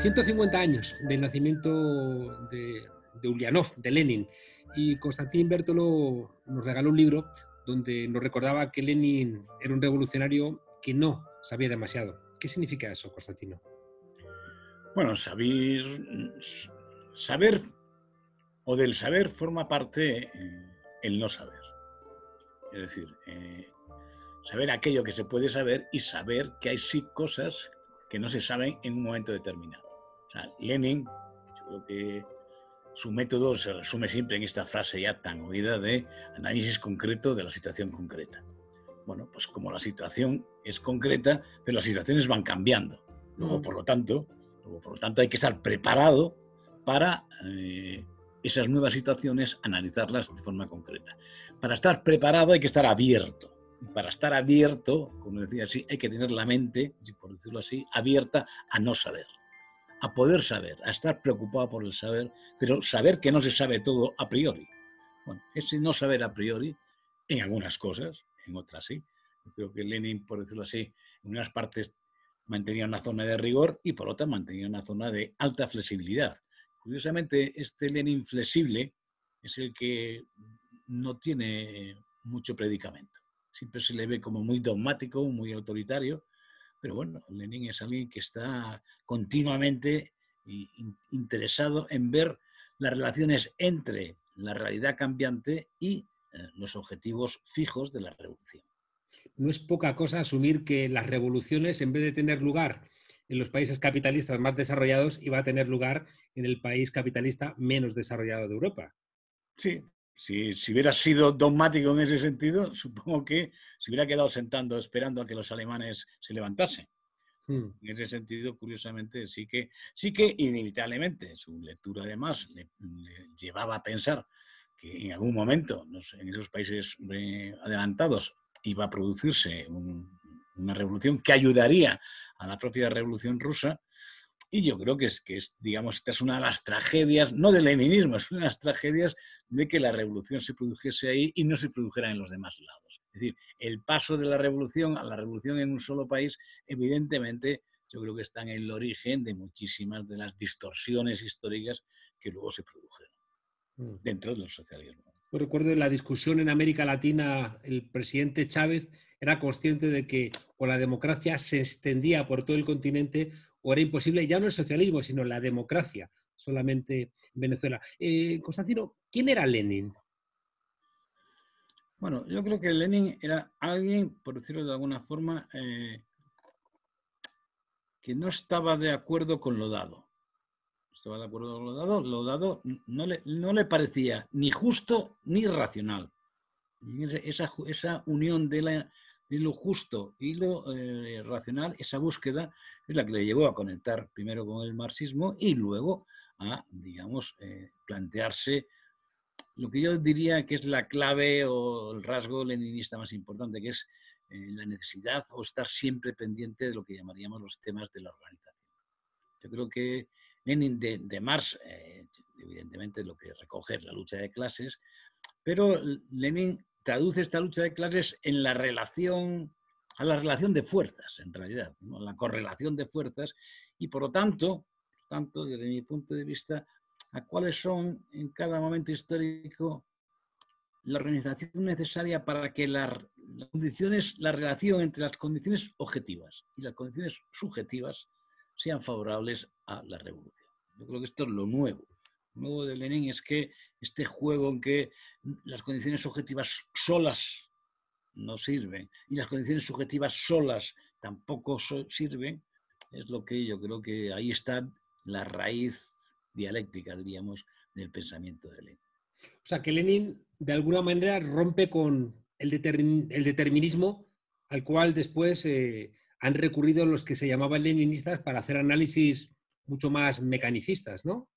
150 años del nacimiento de, Ulianov, de Lenin, y Constantín Bertolo nos regaló un libro donde nos recordaba que Lenin era un revolucionario que no sabía demasiado. ¿Qué significa eso, Constantino? Bueno, saber, saber o del saber forma parte eh, el no saber. Es decir, eh, saber aquello que se puede saber y saber que hay sí cosas que no se saben en un momento determinado. Lenin, yo creo que su método se resume siempre en esta frase ya tan oída de análisis concreto de la situación concreta. Bueno, pues como la situación es concreta, pero las situaciones van cambiando. Luego, mm. por lo tanto, luego, por lo tanto hay que estar preparado para eh, esas nuevas situaciones, analizarlas de forma concreta. Para estar preparado hay que estar abierto para estar abierto, como decía así, hay que tener la mente, por decirlo así, abierta a no saber, a poder saber, a estar preocupado por el saber, pero saber que no se sabe todo a priori. Bueno, ese no saber a priori, en algunas cosas, en otras sí. Yo creo que Lenin, por decirlo así, en unas partes mantenía una zona de rigor y por otras mantenía una zona de alta flexibilidad. Curiosamente, este Lenin flexible es el que no tiene mucho predicamento siempre se le ve como muy dogmático, muy autoritario, pero bueno, Lenin es alguien que está continuamente eh, interesado en ver las relaciones entre la realidad cambiante y eh, los objetivos fijos de la revolución. No es poca cosa asumir que las revoluciones, en vez de tener lugar en los países capitalistas más desarrollados, iba a tener lugar en el país capitalista menos desarrollado de Europa. Sí, si, hubiera sido dogmático en ese sentido, supongo que se hubiera quedado sentando esperando a que los alemanes se levantasen. Hmm. En ese sentido, curiosamente, sí que, sí que inevitablemente su lectura además le, llevaba a pensar que en algún momento en esos países eh, adelantados iba a producirse una revolución que ayudaría a la propia revolución rusa y yo creo que es, que es, digamos, esta es una de las tragedias, no del leninismo, es una de las tragedias de que la revolución se produjese ahí y no se produjera en los demás lados. Es decir, el paso de la revolución a la revolución en un solo país, evidentemente, yo creo que están en el origen de muchísimas de las distorsiones históricas que luego se produjeron mm. dentro del socialismo. Yo recuerdo la discusión en América Latina, el presidente Chávez era consciente de que o la democracia se extendía por todo el continente o era imposible ya no el socialismo, sino la democracia solamente Venezuela. Eh, Constantino, ¿quién era Lenin? Bueno, yo creo que Lenin era alguien, por decirlo de alguna forma, eh, que no estaba de acuerdo con lo dado. estaba de acuerdo con lo dado. Lo dado no le, parecía ni justo ni racional. esa unión de la y lo justo y lo eh, racional, esa búsqueda es la que le llevó a conectar primero con el marxismo y luego a, digamos, eh, plantearse lo que yo diría que es la clave o el rasgo leninista más importante, que es eh, la necesidad o estar siempre pendiente de lo que llamaríamos los temas de la organización. Yo creo que Lenin de, de Marx, evidentemente lo que recoge es la lucha de clases, pero Lenin traduce esta lucha de clases en la relación, a la relación de fuerzas, en realidad, ¿no? la correlación de fuerzas, y por lo tanto, por tanto, desde mi punto de vista, a cuáles son en cada momento histórico la organización necesaria para que las, condiciones, la relación entre las condiciones objetivas y las condiciones subjetivas sean favorables a la revolución. Yo creo que esto es lo nuevo. Lo nuevo de Lenin es que este juego en que las condiciones subjetivas solas no sirven y las condiciones subjetivas solas tampoco sirven, es lo que yo creo que ahí está la raíz dialéctica, diríamos, del pensamiento de Lenin. O sea, que Lenin de alguna manera rompe con el, determinismo al cual después eh, han recurrido los que se llamaban leninistas para hacer análisis mucho más mecanicistas, ¿no?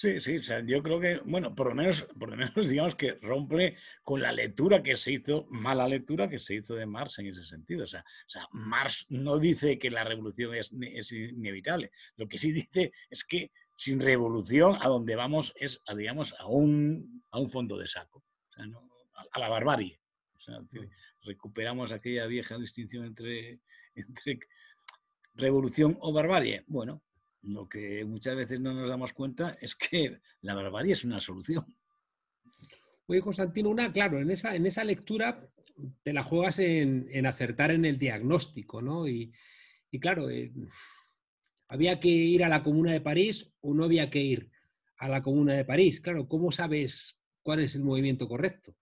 Sí, sí, yo creo que, bueno, por lo menos, por lo menos digamos que rompe con la lectura que se hizo, mala lectura que se hizo de Marx en ese sentido. O sea, o sea Marx no dice que la revolución es, es, inevitable. Lo que sí dice es que sin revolución a donde vamos es, a, digamos, a un, a un fondo de saco, a, la barbarie. O sea, mm. recuperamos aquella vieja distinción entre, entre revolución o barbarie. Bueno, lo que muchas veces no nos damos cuenta es que la barbarie es una solución. Oye, Constantino, una, claro, en esa, en esa lectura te la juegas en, acertar en el diagnóstico, ¿no? Y, y claro, eh, había que ir a la Comuna de París o no había que ir a la Comuna de París. Claro, ¿cómo sabes cuál es el movimiento correcto?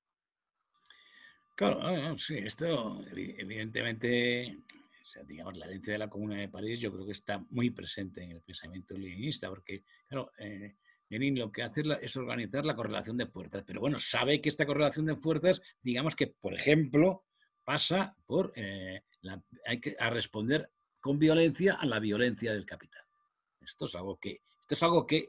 Claro, ah, ah, sí, esto evidentemente o sea, digamos, la herencia de la Comuna de París yo creo que está muy presente en el pensamiento leninista, porque, claro, eh, Lenin lo que hace es, organizar la correlación de fuerzas, pero bueno, sabe que esta correlación de fuerzas, digamos que, por ejemplo, pasa por, eh, responder con violencia a la violencia del capital. Esto es algo que, esto es algo que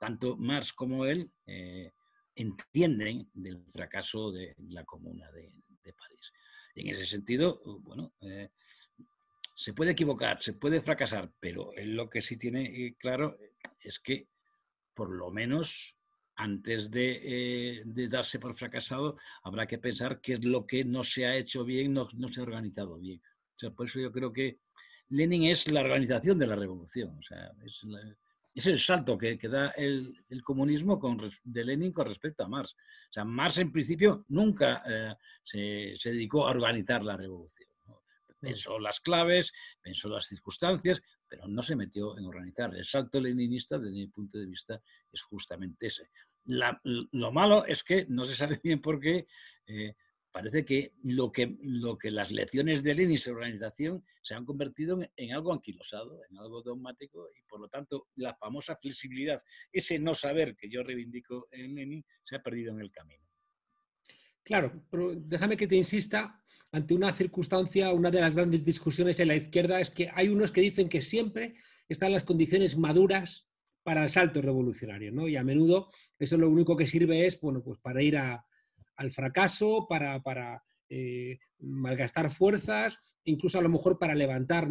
tanto Marx como él eh, entienden del fracaso de la Comuna de París en ese sentido, uh, bueno, eh, se puede equivocar, se puede fracasar, pero lo que sí tiene eh, claro es que por lo menos antes eh, de, darse por fracasado, habrá que pensar qué es lo que no se ha hecho bien, no, se ha organizado bien. por eso yo creo que Lenin es la organización de la revolución. sea, es es el salto que, da el, comunismo con, de Lenin con respecto a Marx. sea, Marx en principio nunca eh, se, dedicó a organizar la revolución. Mm. Pensó las claves, pensó las circunstancias, pero no se metió en organizar. El salto leninista, desde mi punto de vista, es justamente ese. lo malo es que, no se sabe bien por qué, eh, parece que lo que, lo que las lecciones de Lenin y su organización se han convertido en, algo anquilosado, en algo dogmático, y por lo tanto la famosa flexibilidad, ese no saber que yo reivindico en Lenin, se ha perdido en el camino. Claro, pero déjame que te insista, ante una circunstancia, una de las grandes discusiones en la izquierda es que hay unos que dicen que siempre están las condiciones maduras para el salto revolucionario, Y a menudo eso lo único que sirve es, bueno, pues para ir a, al fracaso, para, para eh, malgastar fuerzas, incluso a lo mejor para levantar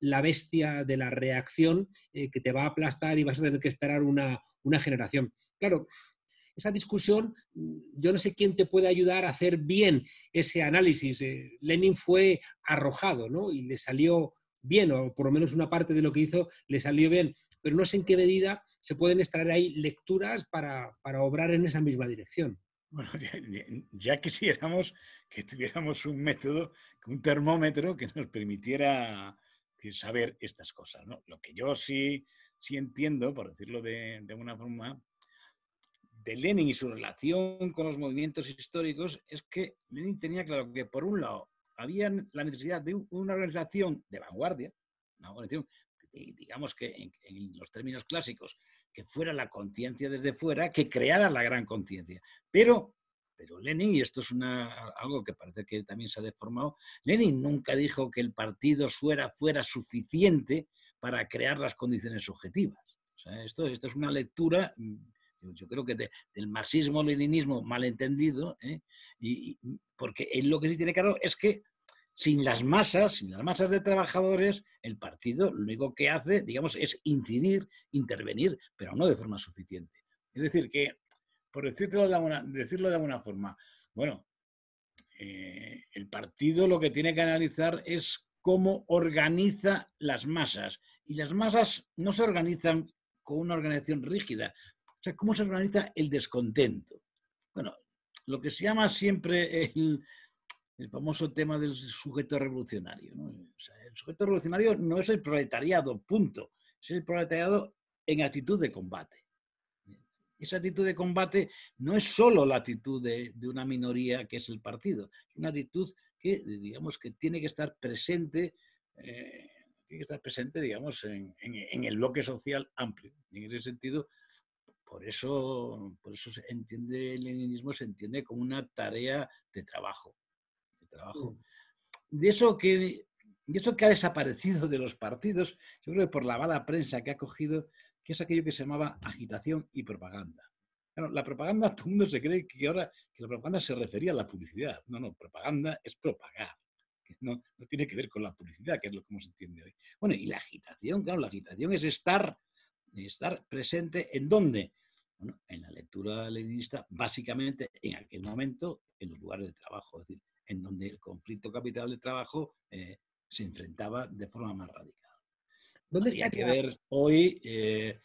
la bestia de la reacción eh, que te va a aplastar y vas a tener que esperar una, una generación. Claro, esa discusión, mm, yo no sé quién te puede ayudar a hacer bien ese análisis. Eh, Lenin fue arrojado ¿no? y le salió bien, o por lo menos una parte de lo que hizo le salió bien, pero no sé en qué medida se pueden extraer ahí lecturas para, para obrar en esa misma dirección. Bueno, ya, quisiéramos que tuviéramos un método, un termómetro que nos permitiera eh, saber estas cosas. Lo que yo sí, sí entiendo, por decirlo de, de una forma, de Lenin y su relación con los movimientos históricos es que Lenin tenía claro que, por un lado, había la necesidad de una organización de vanguardia, una organización digamos que en, los términos clásicos, que fuera la conciencia desde fuera, que creara la gran conciencia. Pero, pero Lenin, y esto es una, algo que parece que también se ha deformado, Lenin nunca dijo que el partido fuera, fuera suficiente para crear las condiciones subjetivas. esto, esto es una lectura mm, yo creo que del marxismo-leninismo malentendido, ¿eh? porque él lo que sí tiene claro es que sin las masas, sin las masas de trabajadores, el partido lo único que hace, digamos, es incidir, intervenir, pero no de forma suficiente. Es decir, que, por decirlo de alguna, decirlo de alguna forma, bueno, eh, el partido lo que tiene que analizar es cómo organiza las masas. Y las masas no se organizan con una organización rígida. O sea, ¿cómo se organiza el descontento? Bueno, lo que se llama siempre el, el famoso tema del sujeto revolucionario. el sujeto revolucionario no es el proletariado, punto. Es el proletariado en actitud de combate. Esa actitud de combate no es solo la actitud de, una minoría que es el partido, es una actitud que, digamos, que tiene que estar presente, eh, tiene que estar presente, digamos, en, el bloque social amplio. en ese sentido, por eso, por eso se entiende, el leninismo se entiende como una tarea de trabajo, trabajo. De eso que, eso que ha desaparecido de los partidos, yo creo que por la mala prensa que ha cogido, que es aquello que se llamaba agitación y propaganda. bueno la propaganda, todo el mundo se cree que ahora que la propaganda se refería a la publicidad. No, no, propaganda es propagar. no, no tiene que ver con la publicidad, que es lo que se entiende hoy. Bueno, y la agitación, claro, la agitación es estar, estar presente en dónde? Bueno, en la lectura leninista, básicamente en aquel momento, en los lugares de trabajo. Es decir, en donde el conflicto capital de trabajo eh, se enfrentaba de forma más radical. ¿Dónde está que ver hoy eh,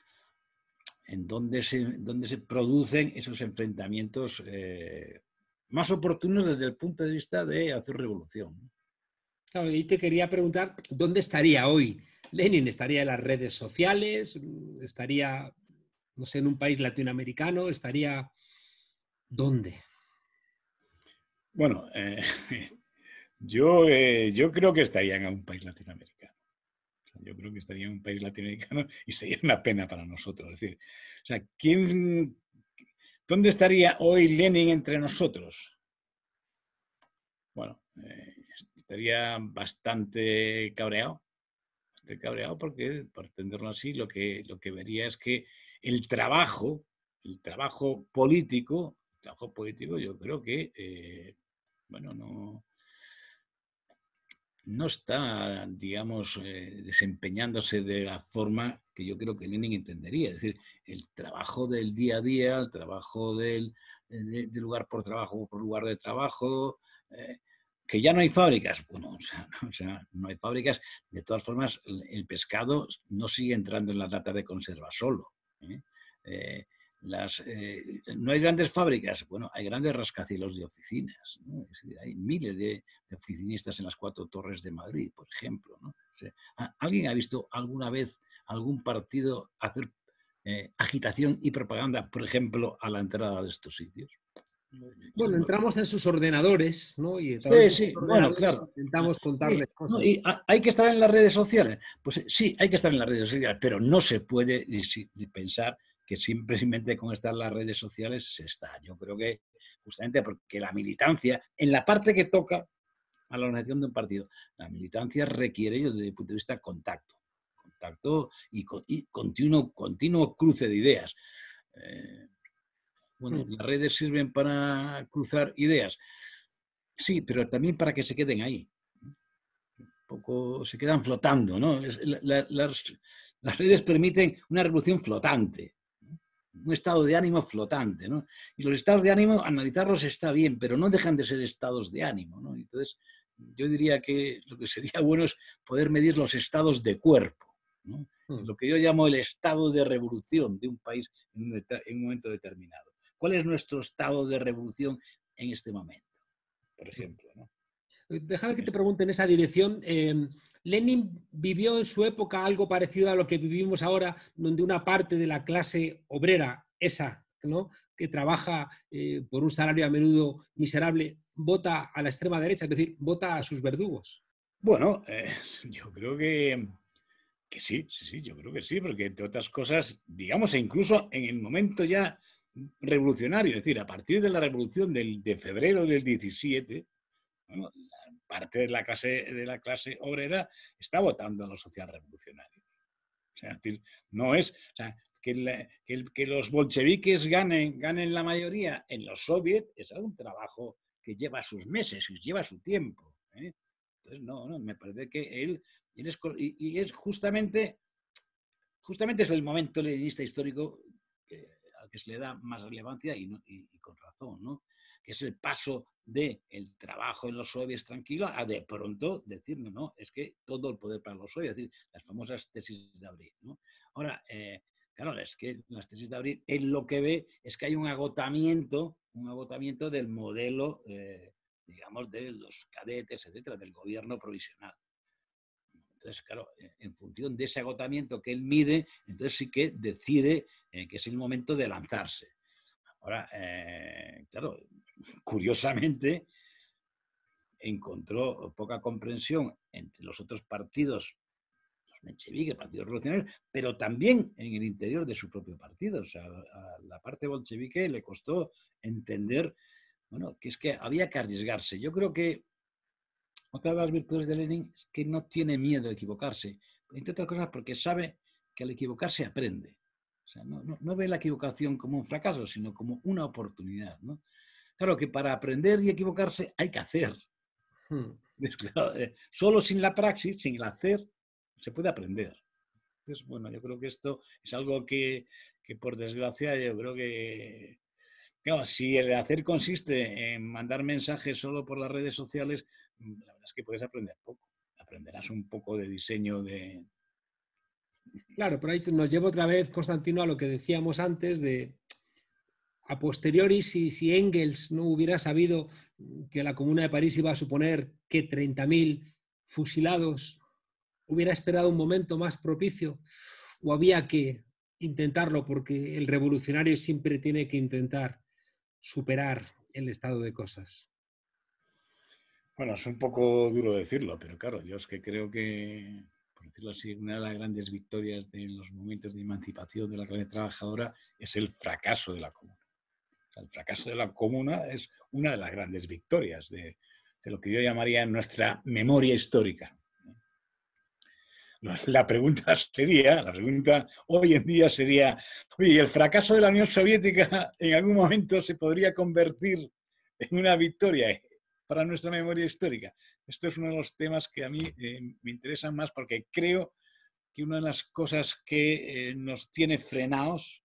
en dónde se, se producen esos enfrentamientos eh, más oportunos desde el punto de vista de hacer revolución. y te quería preguntar, ¿dónde estaría hoy? Lenin estaría en las redes sociales, estaría, no sé, en un país latinoamericano, estaría... ¿Dónde? Bueno, eh, yo, eh, yo creo que estaría en un país latinoamericano. yo creo que estaría en un país latinoamericano y sería una pena para nosotros. Es decir, o sea, ¿quién, ¿dónde estaría hoy Lenin entre nosotros? Bueno, eh, estaría bastante cabreado, bastante cabreado porque, por entenderlo así, lo que, lo que vería es que el trabajo, el trabajo político, el trabajo político yo creo que bueno, no, no está, digamos, eh, desempeñándose de la forma que yo creo que Lenin entendería. Es decir, el trabajo del día a día, el trabajo del, eh, de, lugar por trabajo por lugar de trabajo, eh, que ya no hay fábricas. Bueno, o sea, no, hay fábricas. De todas formas, el, pescado no sigue entrando en la latas de conserva solo. Las, eh, no hay grandes fábricas, bueno, hay grandes rascacielos de oficinas. hay miles de, oficinistas en las cuatro torres de Madrid, por ejemplo. ¿Alguien ha visto alguna vez algún partido hacer eh, agitación y propaganda, por ejemplo, a la entrada de estos sitios? Bueno, pues entramos en sus ordenadores, ¿no? Y Intentamos contarles cosas. y hay que estar en las redes sociales. Pues sí, hay que estar en las redes sociales, pero no se puede eh, pensar que simplemente con estar las redes sociales se está. Yo creo que justamente porque la militancia, en la parte que toca a la organización de un partido, la militancia requiere, desde el punto de vista, contacto. Contacto y, continuo, continuo cruce de ideas. Eh, bueno, mm. las redes sirven para cruzar ideas. Sí, pero también para que se queden ahí. Un poco se quedan flotando, ¿no? las redes permiten una revolución flotante un estado de ánimo flotante. ¿no? Y los estados de ánimo, analizarlos está bien, pero no dejan de ser estados de ánimo. Entonces, yo diría que lo que sería bueno es poder medir los estados de cuerpo. Hmm. Lo que yo llamo el estado de revolución de un país en un, momento determinado. ¿Cuál es nuestro estado de revolución en este momento, por ejemplo? ¿no? Eh, déjame que te este. pregunte en esa dirección. Em, Lenin vivió en su época algo parecido a lo que vivimos ahora, donde una parte de la clase obrera, esa, ¿no? que trabaja eh, por un salario a menudo miserable, vota a la extrema derecha, es decir, vota a sus verdugos. Bueno, eh, yo creo que, que sí, sí, sí, yo creo que sí, porque entre otras cosas, digamos, e incluso en el momento ya revolucionario, es decir, a partir de la revolución de febrero del 17, parte de la clase, de la clase obrera está votando a los social revolucionarios. O sea, no es, que, los bolcheviques ganen, ganen la mayoría en los soviets es un trabajo que lleva sus meses y lleva su tiempo. ¿eh? Entonces, no, me parece que él, es, y, es justamente, justamente es el momento leninista histórico eh, al que se le da más relevancia y, y con razón, ¿no? es el paso del el trabajo en los soviets tranquilo a de pronto decir, no, es que todo el poder para los soviets, es decir, las famosas tesis de abril. Ahora, eh, claro, es que las tesis de abril, él lo que ve es que hay un agotamiento, un agotamiento del modelo, eh, digamos, de los cadetes, etcétera, del gobierno provisional. Entonces, claro, eh, en función de ese agotamiento que él mide, entonces sí que decide que es el momento de lanzarse. Ahora, eh, claro, curiosamente encontró poca comprensión entre los otros partidos, los mencheviques, partidos revolucionarios, pero también en el interior de su propio partido. O sea, a la parte bolchevique le costó entender, bueno, que es que había que arriesgarse. Yo creo que otra de las virtudes de Lenin es que no tiene miedo a equivocarse, entre otras cosas porque sabe que al equivocarse aprende no, ve la equivocación como un fracaso, sino como una oportunidad. Claro que para aprender y equivocarse hay que hacer. Hmm. Eh, solo sin la praxis, sin el hacer, se puede aprender. Entonces, bueno, yo creo que esto es algo que, por desgracia, yo creo que si el hacer consiste en mandar mensajes solo por las redes sociales, mm, la verdad es que puedes aprender poco. Aprenderás un poco de diseño de, Claro, pero ahí nos lleva otra vez, Constantino, a lo que decíamos antes de, a posteriori, si, si, Engels no hubiera sabido que la Comuna de París iba a suponer que 30.000 fusilados, hubiera esperado un momento más propicio o había que intentarlo porque el revolucionario siempre tiene que intentar superar el estado de cosas. Bueno, es un poco duro decirlo, pero claro, yo es que creo que decirlo así, una de las grandes victorias de los momentos de emancipación de la clase trabajadora es el fracaso de la comuna. el fracaso de la comuna es una de las grandes victorias de, lo que yo llamaría nuestra memoria histórica. La pregunta sería, la pregunta hoy en día sería, oye, ¿el fracaso de la Unión Soviética en algún momento se podría convertir en una victoria para nuestra memoria histórica? Este es uno de los temas que a mí eh, me interesan más porque creo que una de las cosas que eh, nos tiene frenados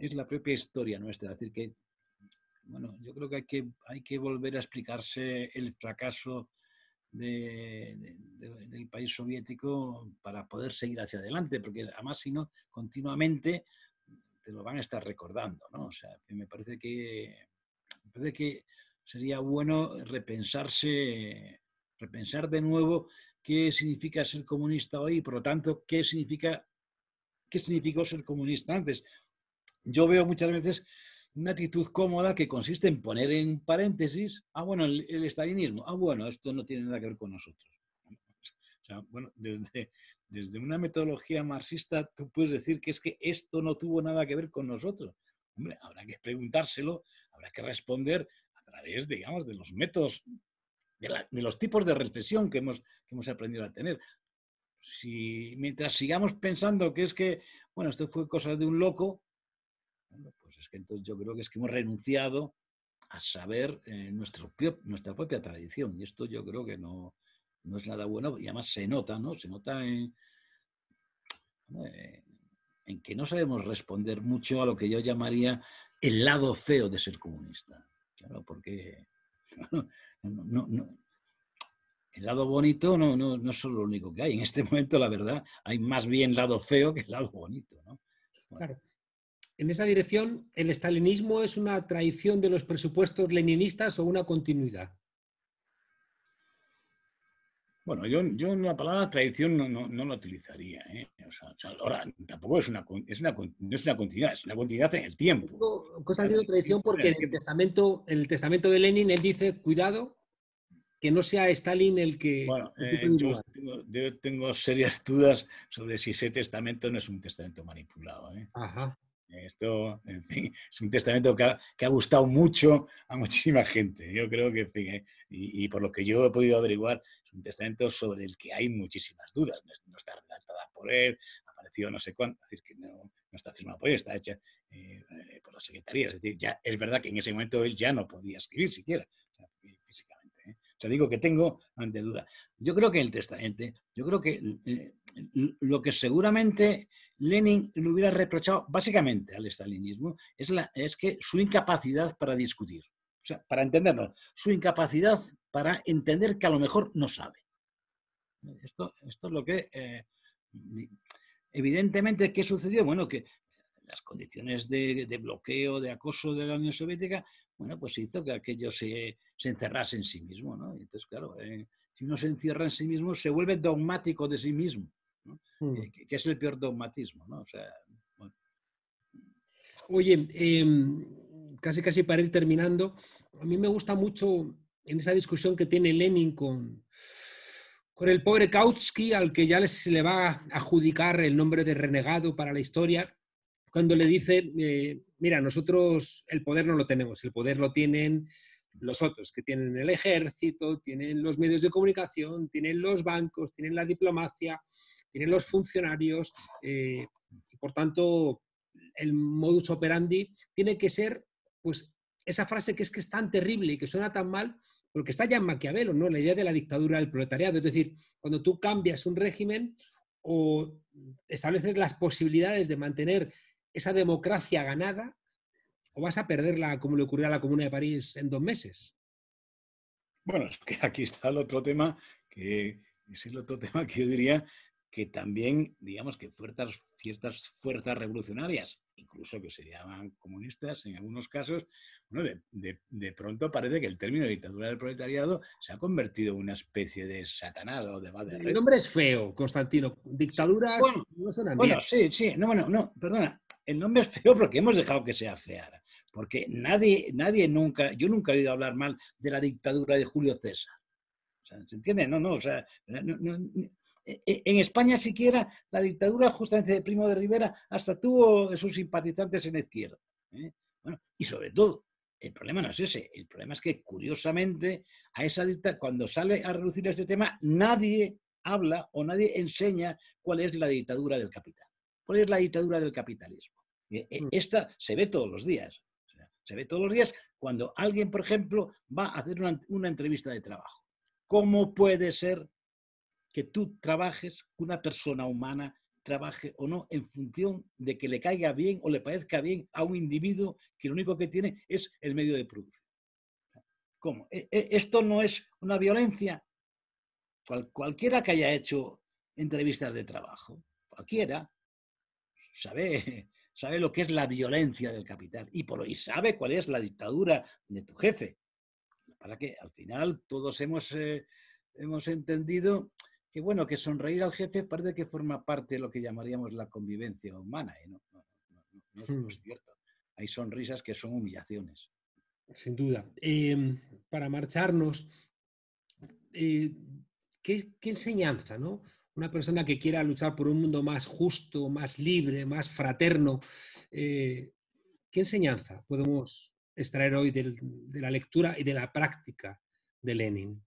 es la propia historia nuestra. Es decir, que, bueno, yo creo que hay que, hay que volver a explicarse el fracaso del país soviético para poder seguir hacia adelante, porque además si no, continuamente te lo van a estar recordando, O sea, me parece que, me parece que sería bueno repensarse repensar de nuevo qué significa ser comunista hoy y por lo tanto qué significa qué significó ser comunista antes. Yo veo muchas veces una actitud cómoda que consiste en poner en paréntesis, ah, bueno, el, estalinismo, ah, bueno, esto no tiene nada que ver con nosotros. O sea, bueno, desde, desde una metodología marxista tú puedes decir que es que esto no tuvo nada que ver con nosotros. Hombre, habrá que preguntárselo, habrá que responder a través, digamos, de los métodos de, los tipos de reflexión que hemos, hemos aprendido a tener. Si mientras sigamos pensando que es que, bueno, esto fue cosa de un loco, pues es que entonces yo creo que es que hemos renunciado a saber eh, nuestra propia tradición. Y esto yo creo que no, no es nada bueno. Y además se nota, ¿no? Se nota en, en que no sabemos responder mucho a lo que yo llamaría el lado feo de ser comunista. Claro, porque el lado bonito no, no, no es lo único que hay. En este momento, la verdad, hay más bien lado feo que el lado bonito. Claro. En esa dirección, ¿el estalinismo es una traición de los presupuestos leninistas o una continuidad? Bueno, yo, yo la palabra tradición no, no, la utilizaría. ¿eh? O sea, ahora, tampoco es una, es una, no es una continuidad, es una continuidad en el tiempo. de tradición porque en el, testamento, el testamento de Lenin él dice, cuidado, que no sea Stalin el que... Bueno, eh, yo, tengo, serias dudas sobre si ese testamento no es un testamento manipulado. ¿eh? Ajá. Esto, en fin, es un testamento que ha, gustado mucho a muchísima gente. Yo creo que, en fin, eh, y, por lo que yo he podido averiguar, es un testamento sobre el que hay muchísimas dudas. No, está redactada por él, apareció no sé cuándo, es decir, que no, está firmada por él, está hecha eh, por la secretaría. Es decir, ya es verdad que en ese momento él ya no podía escribir siquiera, físicamente. ¿eh? O sea, digo que tengo ante duda. Yo creo que el testamento, yo creo que lo que seguramente Lenin le hubiera reprochado básicamente al estalinismo es, la, es que su incapacidad para discutir, o sea, para entendernos, su incapacidad para entender que a lo mejor no sabe. Esto, esto es lo que... Eh, evidentemente, ¿qué sucedió? Bueno, que las condiciones de, bloqueo, de acoso de la Unión Soviética, bueno, pues hizo que aquello se, encerrase en sí mismo, ¿no? entonces, claro, eh, si uno se encierra en sí mismo, se vuelve dogmático de sí mismo. Mm. Eh, que, es el peor dogmatismo. Oye, em, casi casi para ir terminando, a mí me gusta mucho en esa discusión que tiene Lenin con, con el pobre Kautsky, al que ya se le va a adjudicar el nombre de renegado para la historia, cuando le dice, eh, mira, nosotros el poder no lo tenemos, el poder lo tienen los otros, que tienen el ejército, tienen los medios de comunicación, tienen los bancos, tienen la diplomacia, tienen los funcionarios. Eh, y por tanto, el modus operandi tiene que ser, pues, esa frase que es que es tan terrible y que suena tan mal, porque está ya en Maquiavelo, ¿no? La idea de la dictadura del proletariado. Es decir, cuando tú cambias un régimen o estableces las posibilidades de mantener esa democracia ganada, o vas a perderla como le ocurrió a la Comuna de París en dos meses. Bueno, es que aquí está el otro tema que es el otro tema que yo diría que también, digamos que ciertas fuerzas revolucionarias, incluso que se llaman comunistas en algunos casos, de, pronto parece que el término dictadura del proletariado se ha convertido en una especie de satanás o de madre. El nombre es feo, Constantino. dictadura bueno, sí, sí, no, bueno, no, perdona. El nombre es feo porque hemos dejado que sea fea. Porque nadie, nadie nunca, yo nunca he oído hablar mal de la dictadura de Julio César. ¿Se entiende? No, no, o sea, no, e-, en España siquiera la dictadura justamente de Primo de Rivera hasta tuvo sus simpatizantes en izquierda. ¿eh? y sobre todo, el problema no es ese, el problema es que curiosamente a esa dictadura, cuando sale a reducir este tema, nadie habla o nadie enseña cuál es la dictadura del capital, cuál es la dictadura del capitalismo. E, e, mm. Esta se ve todos los días. se ve todos los días cuando alguien, por ejemplo, va a hacer una entrevista de trabajo. ¿Cómo puede ser que tú trabajes, que una persona humana trabaje o no en función de que le caiga bien o le parezca bien a un individuo que lo único que tiene es el medio de producción. ¿Cómo? E, e, ¿Esto no es una violencia? cualquiera que haya hecho entrevistas de trabajo, cualquiera, sabe, sabe lo que es la violencia del capital y, por, sabe cuál es la dictadura de tu jefe. Para que al final todos hemos, eh, hemos entendido que bueno, que sonreír al jefe parece que forma parte de lo que llamaríamos la convivencia humana, ¿eh? no, es, hmm. cierto. Hay sonrisas que son humillaciones. Sin duda. Em, para marcharnos, eh, ¿qué, enseñanza, no? Una persona que quiera luchar por un mundo más justo, más libre, más fraterno, eh, ¿qué enseñanza podemos extraer hoy de la lectura y de la práctica de Lenin?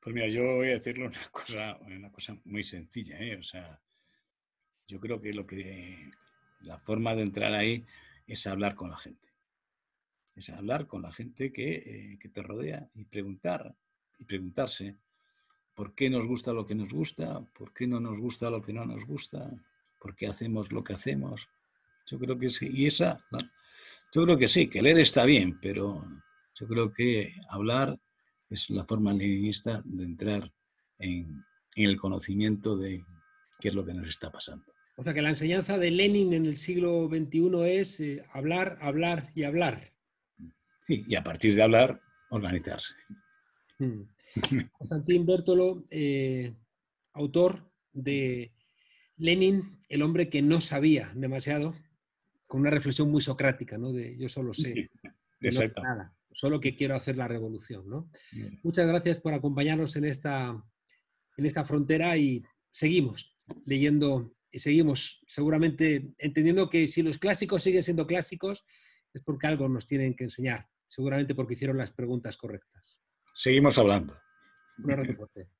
Pues mira, yo voy a decirle una cosa, muy sencilla, ¿eh? O sea, yo creo que lo que la forma de entrar ahí es hablar con la gente. Es hablar con la gente eh, que, te rodea y preguntar, y preguntarse por qué nos gusta lo que nos gusta, por qué no nos gusta lo que no nos gusta, por qué hacemos lo que hacemos. Yo creo que sí. Y esa, yo creo que sí, que leer está bien, pero yo creo que hablar es la forma leninista de entrar en, el conocimiento de qué es lo que nos está pasando. O sea que la enseñanza de Lenin en el siglo XXI es eh, hablar, hablar y hablar. y a partir de hablar, organizarse. Hmm. Constantín eh, autor de Lenin, el hombre que no sabía demasiado, con una reflexión muy socrática, ¿no? De yo solo sé. sé nada solo que quiero hacer la revolución. Muchas gracias por acompañarnos en esta, en esta frontera y seguimos leyendo y seguimos seguramente entendiendo que si los clásicos siguen siendo clásicos es porque algo nos tienen que enseñar, seguramente porque hicieron las preguntas correctas. Seguimos hablando. Un abrazo